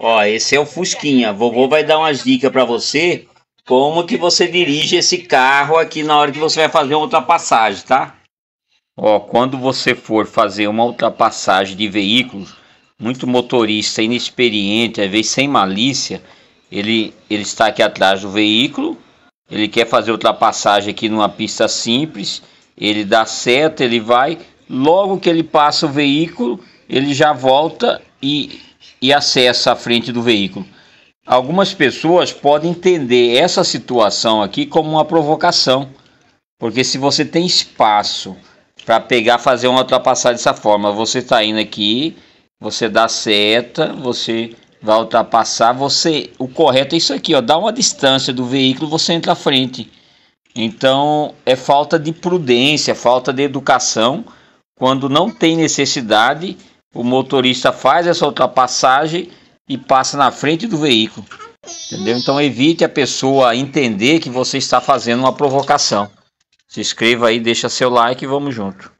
Ó, esse é o Fusquinha. Vovô vai dar umas dicas para você como que você dirige esse carro aqui na hora que você vai fazer uma ultrapassagem, tá? Ó, quando você for fazer uma ultrapassagem de veículos, muito motorista inexperiente, às vezes sem malícia, ele, ele está aqui atrás do veículo, ele quer fazer ultrapassagem aqui numa pista simples, ele dá seta, ele vai, logo que ele passa o veículo, ele já volta e, e acessa a frente do veículo. Algumas pessoas podem entender essa situação aqui como uma provocação, porque se você tem espaço para pegar, fazer uma ultrapassagem dessa forma, você está indo aqui, você dá seta, você vai ultrapassar, você, o correto é isso aqui, ó, dá uma distância do veículo, você entra à frente. Então, é falta de prudência, falta de educação quando não tem necessidade o motorista faz essa ultrapassagem e passa na frente do veículo. Entendeu? Então evite a pessoa entender que você está fazendo uma provocação. Se inscreva aí, deixa seu like e vamos junto.